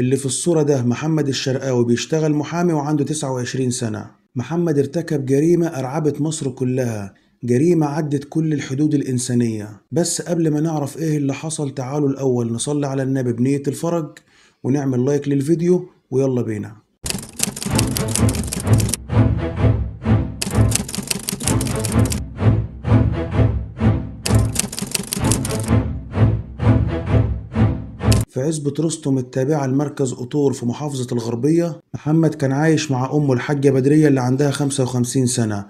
اللي في الصورة ده محمد الشرقاوي بيشتغل محامي وعنده 29 سنة محمد ارتكب جريمة أرعبت مصر كلها جريمة عدت كل الحدود الإنسانية بس قبل ما نعرف إيه اللي حصل تعالوا الأول نصلي على النبي بنية الفرج ونعمل لايك للفيديو ويلا بينا في عزبة رستم التابعة لمركز قطور في محافظة الغربية محمد كان عايش مع أمه الحاجة بدرية اللي عندها 55 سنة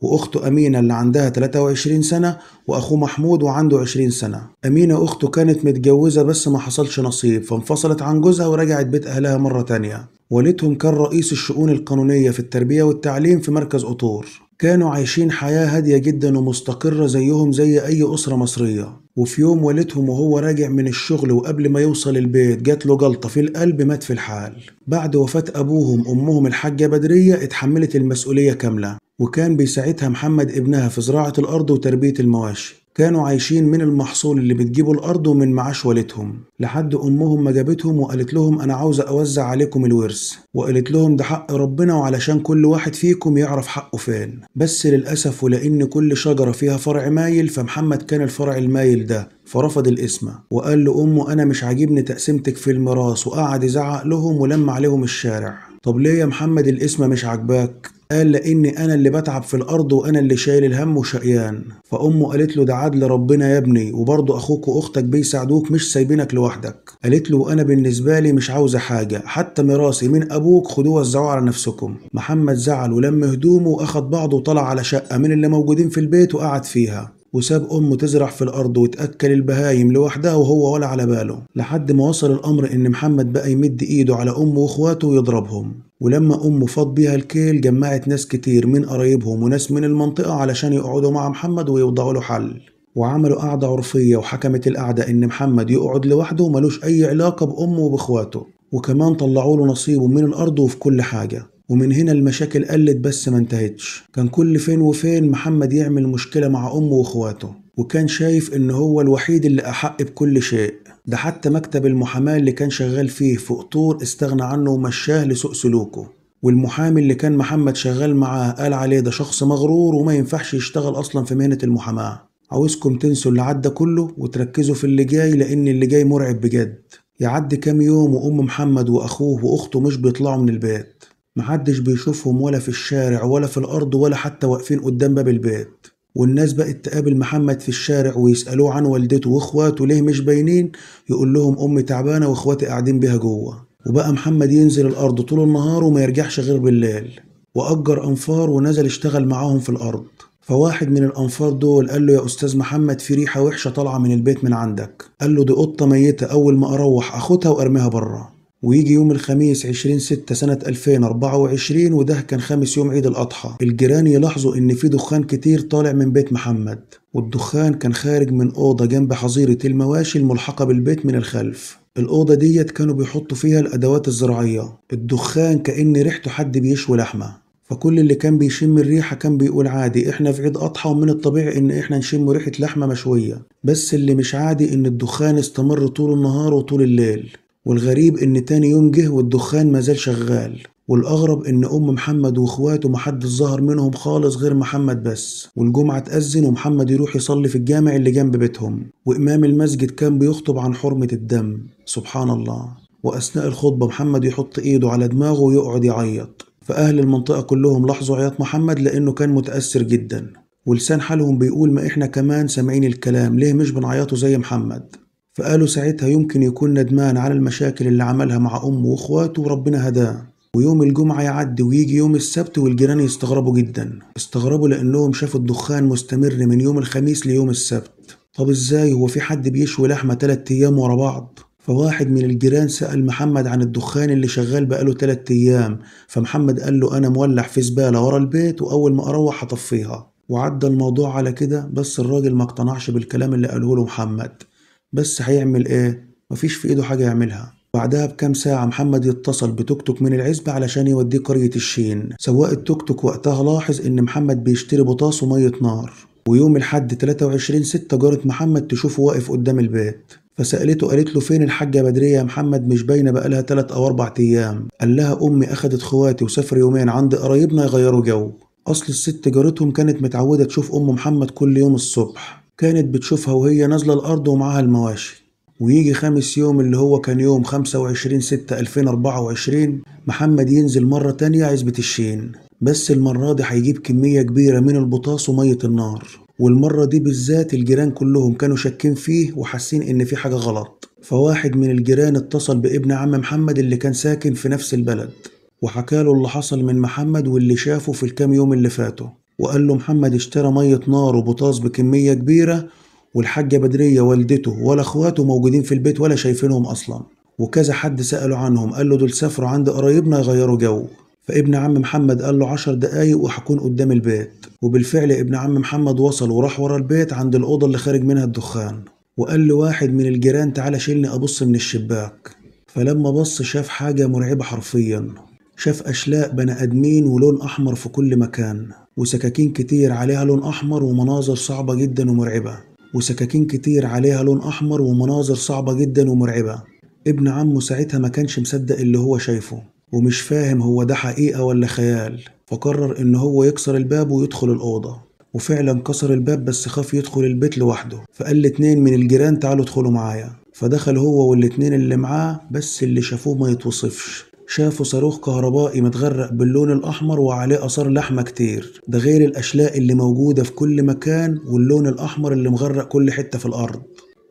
وأخته أمينة اللي عندها 23 سنة وأخوه محمود وعنده 20 سنة أمينة أخته كانت متجوزة بس ما حصلش نصيب فانفصلت عن جوزها ورجعت بيت أهلها مرة تانية والدهم كان رئيس الشؤون القانونية في التربية والتعليم في مركز قطور كانوا عايشين حياة هادية جدا ومستقرة زيهم زي أي أسرة مصرية وفي يوم والدهم وهو راجع من الشغل وقبل ما يوصل البيت جات له جلطة في القلب مات في الحال بعد وفاة أبوهم أمهم الحاجة بدرية اتحملت المسؤولية كاملة وكان بيساعدها محمد ابنها في زراعة الأرض وتربية المواشي كانوا عايشين من المحصول اللي بتجيبه الأرض ومن معاش والدهم لحد أمهم ما جابتهم وقالت لهم أنا عاوزة أوزع عليكم الورث وقالت لهم ده حق ربنا وعلشان كل واحد فيكم يعرف حقه فين بس للأسف ولأن كل شجرة فيها فرع مايل فمحمد كان الفرع المايل ده فرفض القسمة وقال لأمه أنا مش عاجبني تقسيمتك في الميراث وقعد يزعق لهم ولم عليهم الشارع طب ليه يا محمد القسمة مش عاجباك قال لأني أنا اللي بتعب في الأرض وأنا اللي شايل الهم وشقيان فأمه قالت له ده عدل ربنا يا ابني وبرضه أخوك وأختك بيساعدوك مش سايبينك لوحدك قالت له وأنا بالنسبة لي مش عاوزة حاجة حتى ميراثي من أبوك خدوه وزعوه على نفسكم محمد زعل ولم هدومه وأخد بعضه وطلع على شقة من اللي موجودين في البيت وقعد فيها وساب أمه تزرع في الأرض وتأكل البهايم لوحدها وهو ولا على باله لحد ما وصل الأمر إن محمد بقى يمد إيده على أمه وإخواته ويضربهم ولما أمه فاض بيها الكيل جمعت ناس كتير من قرايبهم وناس من المنطقة علشان يقعدوا مع محمد ويوضعوا له حل وعملوا قعدة عرفية وحكمت القعدة إن محمد يقعد لوحده وملوش أي علاقة بأمه وبإخواته وكمان طلعوا له نصيبه من الأرض وفي كل حاجة ومن هنا المشاكل قلت بس ما انتهتش كان كل فين وفين محمد يعمل مشكلة مع أمه وإخواته وكان شايف إن هو الوحيد اللي أحق بكل شيء ده حتى مكتب المحاماة اللي كان شغال فيه في قطور استغنى عنه ومشاه لسوء سلوكه والمحامي اللي كان محمد شغال معاه قال عليه ده شخص مغرور وما ينفعش يشتغل أصلا في مهنة المحاماة عاوزكم تنسوا اللي عدى كله وتركزوا في اللي جاي لأن اللي جاي مرعب بجد يعدي كام يوم وأم محمد وأخوه وأخته مش بيطلعوا من البيت محدش بيشوفهم ولا في الشارع ولا في الأرض ولا حتى واقفين قدام باب البيت والناس بقت تقابل محمد في الشارع ويسألوه عن والدته واخواته ليه مش باينين يقول لهم امي تعبانه واخواتي قاعدين بيها جوه وبقى محمد ينزل الارض طول النهار وما يرجعش غير بالليل واجر انفار ونزل اشتغل معاهم في الارض فواحد من الانفار دول قال له يا استاذ محمد في ريحه وحشه طالعه من البيت من عندك قال له دي قطه ميته اول ما اروح اخدها وارميها بره ويجي يوم الخميس 20 6 سنة 2024 وده كان خامس يوم عيد الأضحى الجيران يلاحظوا إن في دخان كتير طالع من بيت محمد والدخان كان خارج من أوضة جنب حظيرة المواشي الملحقة بالبيت من الخلف الأوضة ديت كانوا بيحطوا فيها الأدوات الزراعية الدخان كأن ريحته حد بيشوي لحمة فكل اللي كان بيشم الريحة كان بيقول عادي احنا في عيد أضحى ومن الطبيعي ان احنا نشم ريحة لحمة مشوية بس اللي مش عادي ان الدخان استمر طول النهار وطول الليل والغريب إن تاني يوم جه والدخان ما زال شغال والأغرب إن أم محمد وإخواته محدش ظهر منهم خالص غير محمد بس والجمعة تأذن ومحمد يروح يصلي في الجامع اللي جنب بيتهم وإمام المسجد كان بيخطب عن حرمة الدم سبحان الله وأثناء الخطبة محمد يحط إيده على دماغه ويقعد يعيط فأهل المنطقة كلهم لاحظوا عياط محمد لأنه كان متأثر جدا ولسان حالهم بيقول ما إحنا كمان سامعين الكلام ليه مش بنعيطه زي محمد فقالوا ساعتها يمكن يكون ندمان على المشاكل اللي عملها مع أمه وإخواته وربنا هداه ويوم الجمعة يعدي ويجي يوم السبت والجيران يستغربوا جدا استغربوا لأنهم شافوا الدخان مستمر من يوم الخميس ليوم السبت طب ازاي هو في حد بيشوي لحمة تلات أيام ورا بعض فواحد من الجيران سأل محمد عن الدخان اللي شغال بقاله تلات أيام فمحمد قال له أنا مولع في زبالة ورا البيت وأول ما أروح هطفيها وعدى الموضوع على كده بس الراجل ما اقتنعش بالكلام اللي قاله له محمد بس هيعمل ايه مفيش في ايده حاجة يعملها بعدها بكام ساعة محمد يتصل بتوك توك من العزبة علشان يوديه قرية الشين سواق التوك توك وقتها لاحظ إن محمد بيشتري بطاس ومية نار ويوم الحد 23 6 جارة محمد تشوفه واقف قدام البيت فسألته قالت له فين الحاجة بدرية يا محمد مش باينة بقالها تلات أو أربع أيام قال لها أمي أخدت خواتي وسافر يومين عند قرايبنا يغيروا جو أصل الست جارتهم كانت متعودة تشوف أم محمد كل يوم الصبح كانت بتشوفها وهي نازلة الأرض ومعاها المواشي ويجي خامس يوم اللي هو كان يوم 25 6 2024 محمد ينزل مرة تانية عزبة الشين بس المرة دي هيجيب كمية كبيرة من البطاس ومية النار والمرة دي بالذات الجيران كلهم كانوا شاكين فيه وحاسين إن في حاجة غلط فواحد من الجيران اتصل بابن عم محمد اللي كان ساكن في نفس البلد وحكاله اللي حصل من محمد واللي شافه في الكام يوم اللي فاتوا وقال له محمد اشترى مية نار وبطاس بكمية كبيرة والحاجة بدرية والدته ولا اخواته موجودين في البيت ولا شايفينهم أصلا وكذا حد سأله عنهم قال له دول سافروا عند قرايبنا يغيروا جو فابن عم محمد قال له عشر دقايق وهكون قدام البيت وبالفعل ابن عم محمد وصل وراح ورا البيت عند الأوضة اللي خارج منها الدخان وقال له واحد من الجيران تعالى شيلني أبص من الشباك فلما بص شاف حاجة مرعبة حرفيا شاف أشلاء بني آدمين ولون أحمر في كل مكان وسكاكين كتير عليها لون أحمر ومناظر صعبة جدا ومرعبة وسكاكين كتير عليها لون أحمر ومناظر صعبة جدا ومرعبة ابن عمه ساعتها ما كانش مصدق اللي هو شايفه ومش فاهم هو ده حقيقة ولا خيال فقرر إن هو يكسر الباب ويدخل الأوضة وفعلا كسر الباب بس خاف يدخل البيت لوحده فقال لاتنين من الجيران تعالوا ادخلوا معايا فدخل هو والاتنين اللي معاه بس اللي شافوه ما يتوصفش شافوا صاروخ كهربائي متغرق باللون الأحمر وعليه آثار لحمة كتير ده غير الأشلاء اللي موجودة في كل مكان واللون الأحمر اللي مغرق كل حتة في الأرض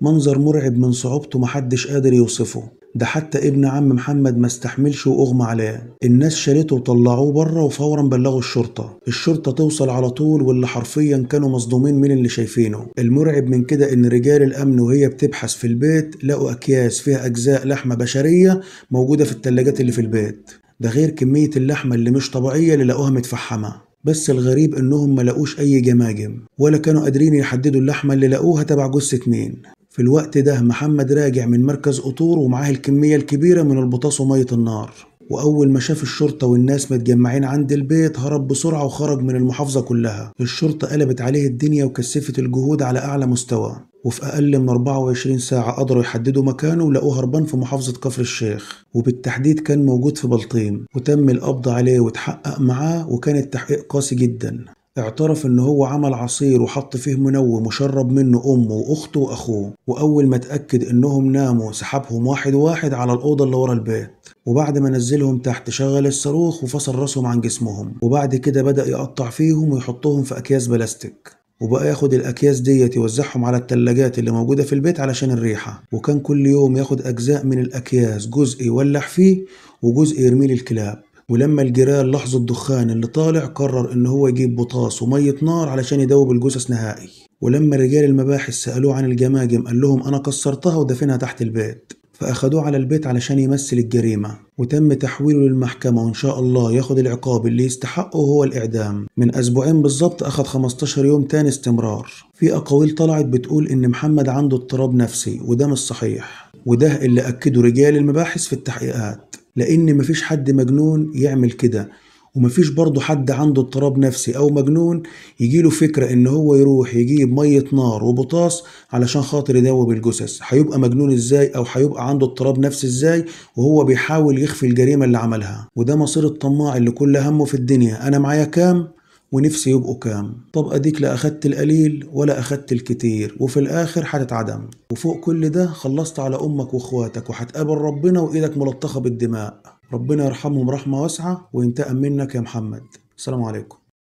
منظر مرعب من صعوبته محدش قادر يوصفه ده حتى ابن عم محمد ما استحملش واغمى عليه الناس شالته وطلعوه بره وفورا بلغوا الشرطه الشرطه توصل على طول واللي حرفيا كانوا مصدومين من اللي شايفينه المرعب من كده ان رجال الامن وهي بتبحث في البيت لقوا اكياس فيها اجزاء لحمه بشريه موجوده في الثلاجات اللي في البيت ده غير كميه اللحمه اللي مش طبيعيه اللي لقوها متفحمه بس الغريب انهم ما لقوش اي جماجم ولا كانوا قادرين يحددوا اللحمه اللي لقوها تبع جثه مين في الوقت ده محمد راجع من مركز قطور ومعاه الكمية الكبيرة من البطاس ومية النار وأول ما شاف الشرطة والناس متجمعين عند البيت هرب بسرعة وخرج من المحافظة كلها الشرطة قلبت عليه الدنيا وكثفت الجهود على أعلى مستوى وفي أقل من 24 ساعة قدروا يحددوا مكانه ولقوه هربان في محافظة كفر الشيخ وبالتحديد كان موجود في بلطيم وتم القبض عليه وتحقق معاه وكان التحقيق قاسي جدا اعترف ان هو عمل عصير وحط فيه منوم وشرب منه امه واخته واخوه واول ما اتاكد انهم ناموا سحبهم واحد واحد على الاوضه اللي ورا البيت وبعد ما نزلهم تحت شغل الصاروخ وفصل راسهم عن جسمهم وبعد كده بدا يقطع فيهم ويحطهم في اكياس بلاستيك وبقى ياخد الاكياس ديت يوزعهم على التلاجات اللي موجوده في البيت علشان الريحه وكان كل يوم ياخد اجزاء من الاكياس جزء يولع فيه وجزء يرميه للكلاب ولما الجيران لاحظوا الدخان اللي طالع قرر ان هو يجيب بطاس وميه نار علشان يدوب الجثث نهائي ولما رجال المباحث سالوه عن الجماجم قال لهم انا كسرتها ودفنها تحت البيت فاخدوه على البيت علشان يمثل الجريمه وتم تحويله للمحكمه وان شاء الله ياخد العقاب اللي يستحقه هو الاعدام من اسبوعين بالظبط اخد 15 يوم تاني استمرار في اقاويل طلعت بتقول ان محمد عنده اضطراب نفسي وده مش صحيح وده اللي اكده رجال المباحث في التحقيقات لأن مفيش حد مجنون يعمل كده ومفيش برضه حد عنده اضطراب نفسي أو مجنون يجيله فكرة إن هو يروح يجيب مية نار وبطاس علشان خاطر يداوي بالجثث هيبقى مجنون إزاي أو هيبقى عنده اضطراب نفسي إزاي وهو بيحاول يخفي الجريمة اللي عملها وده مصير الطماع اللي كل همه في الدنيا أنا معايا كام ونفسي يبقوا كام طب اديك لا اخدت القليل ولا اخدت الكتير وفي الاخر هتتعدم وفوق كل ده خلصت على امك واخواتك وهتقابل ربنا وايدك ملطخه بالدماء ربنا يرحمهم رحمه واسعه وينتقم منك يا محمد السلام عليكم